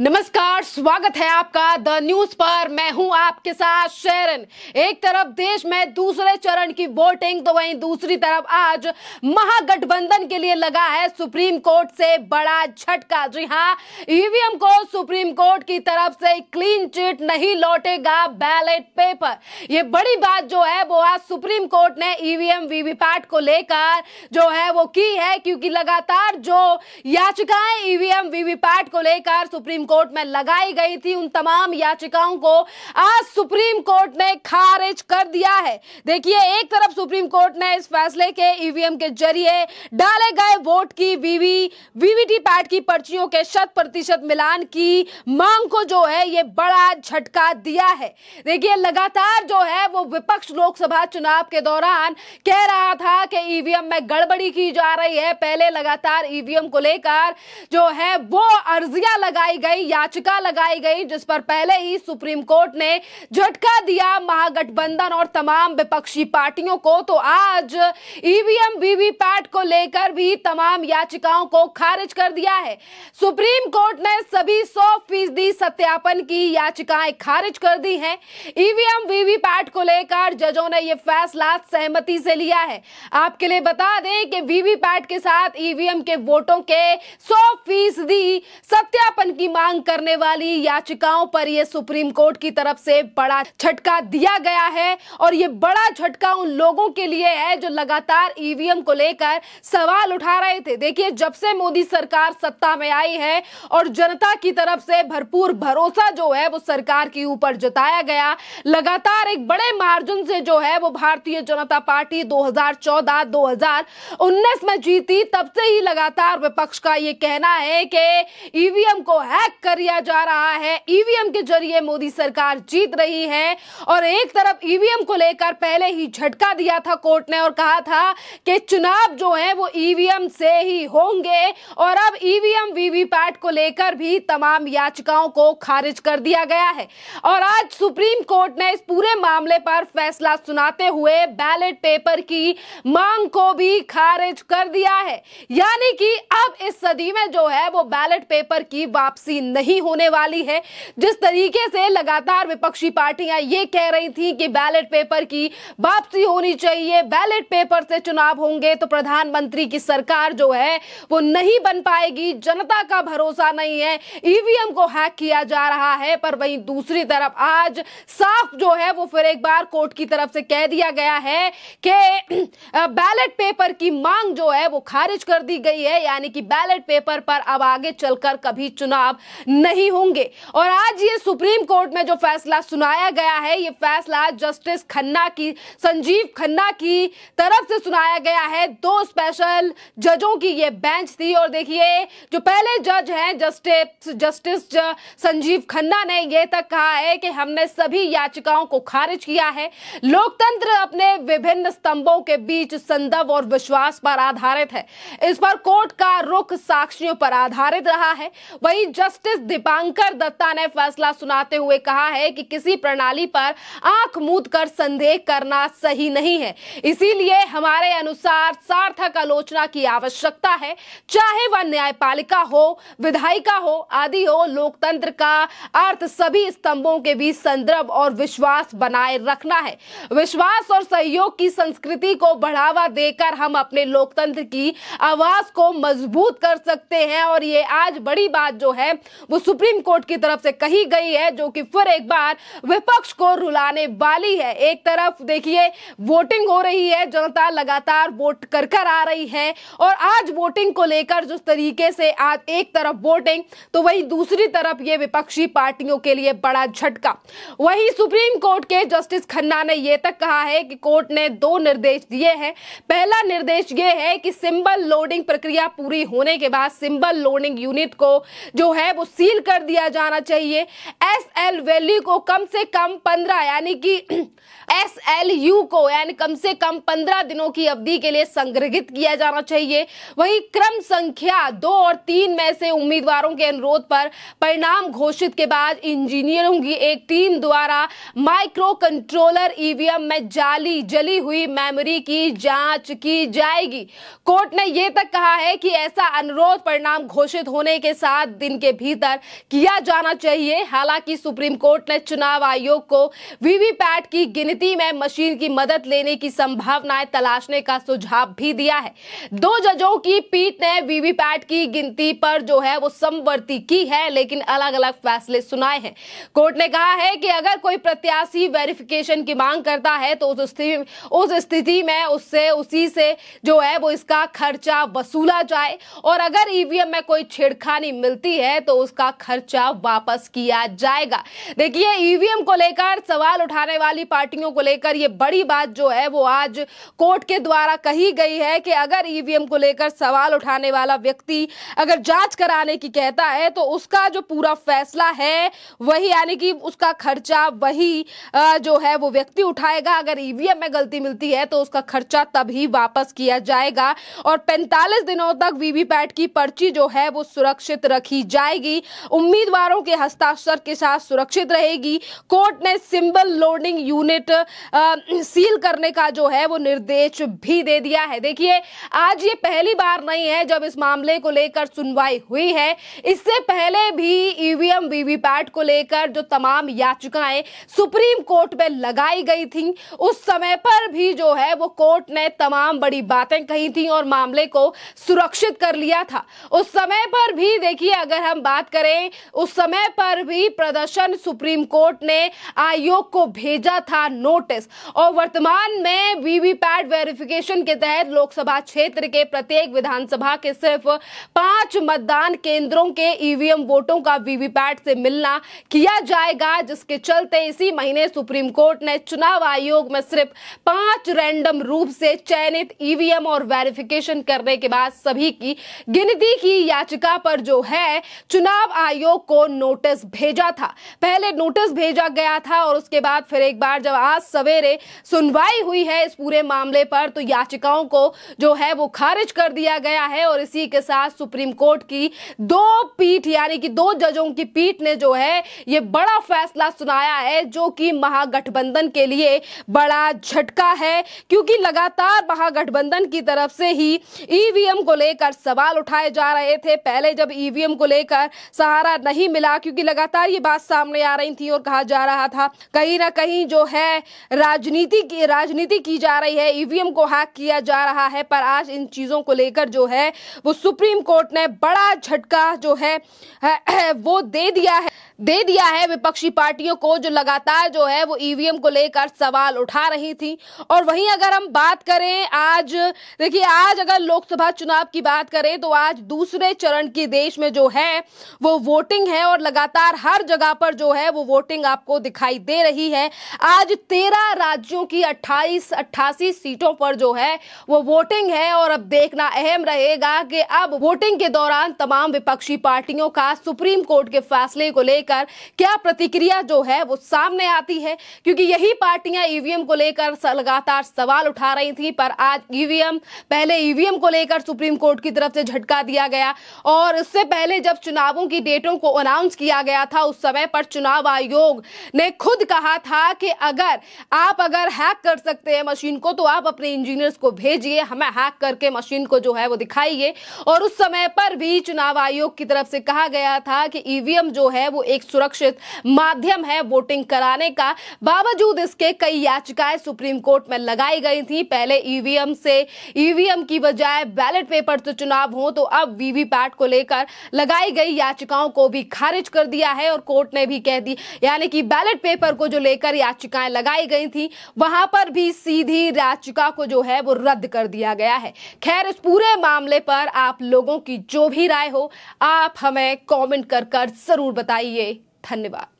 नमस्कार स्वागत है आपका द न्यूज पर मैं हूं आपके साथ शेरन एक तरफ देश में दूसरे चरण की वोटिंग तो वहीं दूसरी तरफ आज महागठबंधन के लिए लगा है सुप्रीम कोर्ट से बड़ा झटका जी हां ईवीएम e को सुप्रीम कोर्ट की तरफ से क्लीन चिट नहीं लौटेगा बैलेट पेपर ये बड़ी बात जो है वो आज सुप्रीम कोर्ट ने ईवीएम e वीवीपैट को लेकर जो है वो की है क्योंकि लगातार जो याचिकाएं ईवीएम e वीवीपैट को लेकर सुप्रीम सुप्रीम कोर्ट में लगाई गई थी उन तमाम याचिकाओं को आज सुप्रीम कोर्ट ने खारिज कर दिया है देखिए एक तरफ सुप्रीम कोर्ट ने इस फैसले के ईवीएम के जरिए डाले गए वोट की वीवी वीवीटी पैट की पर्चियों के शत प्रतिशत मिलान की मांग को जो है ये बड़ा झटका दिया है देखिए लगातार जो है वो विपक्ष लोकसभा चुनाव के दौरान कह रहा था कि ईवीएम में गड़बड़ी की जा रही है पहले लगातार ईवीएम को लेकर जो है वो अर्जियां लगाई गई गई याचिका लगाई गई जिस पर पहले ही सुप्रीम कोर्ट ने झटका दिया महागठबंधन और तमाम विपक्षी पार्टियों को तो आज ईवीएम वीवीपैट को लेकर भी तमाम याचिकाओं को खारिज कर दिया है सुप्रीम कोर्ट ने सभी सौ फीसदी सत्यापन की याचिकाएं खारिज कर दी हैं ईवीएम वीवीपैट को लेकर जजों ने यह फैसला सहमति से लिया है आपके लिए बता दें कि वीवीपैट के साथ ईवीएम के वोटों के सौ फीसदी सत्यापन की मांग करने वाली याचिकाओं पर यह सुप्रीम कोर्ट की तरफ से बड़ा झटका दिया गया है और ये बड़ा झटका उन लोगों के लिए है जो लगातार ईवीएम को लेकर सवाल उठा रहे थे देखिए जब से मोदी सरकार सत्ता में आई है और जनता की तरफ से भरपूर भरोसा जो है वो सरकार के ऊपर जताया गया लगातार एक बड़े मार्जिन से जो है वो भारतीय जनता पार्टी दो हजार में जीती तब से ही लगातार विपक्ष का ये कहना है कि ईवीएम को है हैक कर लिया जा रहा है ईवीएम e के जरिए मोदी सरकार जीत रही है और एक तरफ ईवीएम e को लेकर पहले ही झटका दिया था कोर्ट ने और कहा था कि चुनाव जो है वो ईवीएम e से ही होंगे और अब ईवीएम वीवीपैट को लेकर भी तमाम याचिकाओं को खारिज कर दिया गया है और आज सुप्रीम कोर्ट ने इस पूरे मामले पर फैसला सुनाते हुए बैलेट पेपर की मांग को भी खारिज कर दिया है यानी कि अब इस सदी में जो है वो बैलेट पेपर की वापसी पूरी नहीं होने वाली है जिस तरीके से लगातार विपक्षी पार्टियां ये कह रही थी कि बैलेट पेपर की वापसी होनी चाहिए बैलेट पेपर से चुनाव होंगे तो प्रधानमंत्री की सरकार जो है वो नहीं बन पाएगी जनता का भरोसा नहीं है ईवीएम को हैक किया जा रहा है पर वहीं दूसरी तरफ आज साफ जो है वो फिर एक बार कोर्ट की तरफ से कह दिया गया है कि बैलेट पेपर की मांग जो है वो खारिज कर दी गई है यानी कि बैलेट पेपर पर अब आगे चलकर कभी चुनाव नहीं होंगे और आज ये सुप्रीम कोर्ट में जो फैसला सुनाया गया है ये फैसला जस्टिस खन्ना की संजीव खन्ना की तरफ से सुनाया गया है दो स्पेशल जजों की ये बेंच थी और देखिए जो पहले जज हैं जस्टिस जस्टिस संजीव खन्ना ने यह तक कहा है कि हमने सभी याचिकाओं को खारिज किया है लोकतंत्र अपने विभिन्न स्तंभों के बीच संदर्भ और विश्वास पर आधारित है इस पर कोर्ट का रुख साक्षियों पर आधारित रहा है वही जस्ट जस्टिस दीपांकर दत्ता ने फैसला सुनाते हुए कहा है कि किसी प्रणाली पर आंख मूद कर संदेह करना सही नहीं है इसीलिए हमारे अनुसार सार्थक आलोचना की आवश्यकता है चाहे वह न्यायपालिका हो विधायिका हो आदि हो लोकतंत्र का अर्थ सभी स्तंभों के बीच संदर्भ और विश्वास बनाए रखना है विश्वास और सहयोग की संस्कृति को बढ़ावा देकर हम अपने लोकतंत्र की आवाज को मजबूत कर सकते हैं और ये आज बड़ी बात जो है वो सुप्रीम कोर्ट की तरफ से कही गई है जो कि फिर एक बार विपक्ष को रुलाने वाली है एक तरफ देखिए वोटिंग हो रही है जनता लगातार वोट कर कर आ रही है और आज वोटिंग को लेकर जिस तरीके से आज एक तरफ वोटिंग तो वही दूसरी तरफ ये विपक्षी पार्टियों के लिए बड़ा झटका वही सुप्रीम कोर्ट के जस्टिस खन्ना ने यह तक कहा है कि कोर्ट ने दो निर्देश दिए हैं पहला निर्देश यह है कि सिंबल लोडिंग प्रक्रिया पूरी होने के बाद सिंबल लोडिंग यूनिट को जो है है वो सील कर दिया जाना चाहिए एस एल वैल्यू को कम से कम पंद्रह यानी कि एस एल यू को यानी कम से कम पंद्रह दिनों की अवधि के लिए संग्रहित किया जाना चाहिए वही क्रम संख्या दो और तीन में से उम्मीदवारों के अनुरोध पर परिणाम घोषित के बाद इंजीनियरों की एक टीम द्वारा माइक्रो कंट्रोलर ईवीएम में जाली जली हुई मेमोरी की जांच की जाएगी कोर्ट ने यह तक कहा है कि ऐसा अनुरोध परिणाम घोषित होने के सात दिन के भीतर किया जाना चाहिए हालांकि सुप्रीम कोर्ट ने चुनाव आयोग को वीवीपैट की गिनती में मशीन की मदद लेने की संभावनाएं तलाशने का सुझाव भी दिया है दो जजों की पीठ ने वीवीपैट की गिनती पर जो है वो समवर्ती की है लेकिन अलग अलग फैसले सुनाए हैं कोर्ट ने कहा है कि अगर कोई प्रत्याशी वेरिफिकेशन की मांग करता है तो उस स्थिति उस स्थिति में उससे उसी से जो है वो इसका खर्चा वसूला जाए और अगर ईवीएम में कोई छेड़खानी मिलती है तो तो उसका खर्चा वापस किया जाएगा देखिए ईवीएम e को लेकर सवाल उठाने वाली पार्टियों को लेकर यह बड़ी बात जो है वो आज कोर्ट के द्वारा कही गई है कि अगर ईवीएम e को लेकर सवाल उठाने वाला व्यक्ति अगर जांच कराने की कहता है तो उसका जो पूरा फैसला है वही यानी कि उसका खर्चा वही जो है वो व्यक्ति उठाएगा अगर ईवीएम e में गलती मिलती है तो उसका खर्चा तभी वापस किया जाएगा और 45 दिनों तक वीवीपैट की पर्ची जो है वो सुरक्षित रखी जाएगी जाएगी उम्मीदवारों के हस्ताक्षर के साथ सुरक्षित रहेगी कोर्ट ने सिंबल लोडिंग यूनिट सील करने का जो है वो निर्देश भी दे दिया है देखिए आज ये पहली बार नहीं है जब इस मामले को लेकर सुनवाई हुई है इससे पहले भी ईवीएम वीवीपैट को लेकर जो तमाम याचिकाएं सुप्रीम कोर्ट में लगाई गई थी उस समय पर भी जो है वो कोर्ट ने तमाम बड़ी बातें कही थी और मामले को सुरक्षित कर लिया था उस समय पर भी देखिए अगर हम बात करें उस समय पर भी प्रदर्शन सुप्रीम कोर्ट ने आयोग को भेजा था नोटिस और वर्तमान में वीवीपैट वेरिफिकेशन के तहत लोकसभा क्षेत्र के प्रत्येक विधानसभा के सिर्फ पांच मतदान केंद्रों के ईवीएम वोटों का वीवीपैट से मिलना किया जाएगा जिसके चलते इसी महीने सुप्रीम कोर्ट ने चुनाव आयोग में सिर्फ पांच रैंडम रूप से चयनित ईवीएम और वेरिफिकेशन करने के बाद सभी की गिनती की याचिका पर जो है चुनाव आयोग को नोटिस भेजा था पहले नोटिस भेजा गया था और उसके बाद फिर एक बार जब आज सवेरे सुनवाई हुई है इस पूरे मामले पर तो याचिकाओं को जो है वो खारिज कर दिया गया है और इसी के साथ सुप्रीम कोर्ट की दो पीठ यानी कि दो जजों की पीठ ने जो है ये बड़ा फैसला सुनाया है जो कि महागठबंधन के लिए बड़ा झटका है क्योंकि लगातार महागठबंधन की तरफ से ही ईवीएम को लेकर सवाल उठाए जा रहे थे पहले जब ईवीएम को लेकर सहारा नहीं मिला क्योंकि लगातार ये बात सामने आ रही थी और कहा जा रहा था कहीं ना कहीं जो है राजनीति की राजनीति की जा रही है ईवीएम e को हैक किया जा रहा है पर आज इन चीज़ों को लेकर जो है वो सुप्रीम कोर्ट ने बड़ा झटका जो है वो दे दिया है दे दिया है विपक्षी पार्टियों को जो लगातार जो है वो ईवीएम e को लेकर सवाल उठा रही थी और वहीं अगर हम बात करें आज देखिए आज अगर लोकसभा चुनाव की बात करें तो आज दूसरे चरण की देश में जो है वो वोटिंग है और लगातार हर जगह पर जो है वो वोटिंग आपको दिखाई दे रही है आज तेरह राज्यों की अट्ठाईस अट्ठासी सीटों पर जो है वो वोटिंग है और अब देखना अहम रहेगा कि अब वोटिंग के दौरान तमाम विपक्षी पार्टियों का सुप्रीम कोर्ट के फैसले को लेकर लेकर क्या प्रतिक्रिया जो है वो सामने आती है क्योंकि यही पार्टियां ईवीएम को लेकर लगातार सवाल उठा रही थी पर आज ईवीएम पहले ईवीएम को लेकर सुप्रीम कोर्ट की तरफ से झटका दिया गया और इससे पहले जब चुनावों की डेटों को अनाउंस किया गया था उस समय पर चुनाव आयोग ने खुद कहा था कि अगर आप अगर हैक कर सकते हैं मशीन को तो आप अपने इंजीनियर्स को भेजिए हमें हैक करके मशीन को जो है वो दिखाइए और उस समय पर भी चुनाव आयोग की तरफ से कहा गया था कि ईवीएम जो है वो एक एक सुरक्षित माध्यम है वोटिंग कराने का बावजूद इसके कई याचिकाएं सुप्रीम कोर्ट में लगाई गई थी पहले ईवीएम से ईवीएम की बजाय बैलेट पेपर से तो चुनाव हो तो अब वीवीपैट को लेकर लगाई गई याचिकाओं को भी खारिज कर दिया है और कोर्ट ने भी कह दी यानी कि बैलेट पेपर को जो लेकर याचिकाएं लगाई गई थी वहां पर भी सीधी याचिका को जो है वो रद्द कर दिया गया है खैर इस पूरे मामले पर आप लोगों की जो भी राय हो आप हमें कमेंट कर कर जरूर बताइए धन्यवाद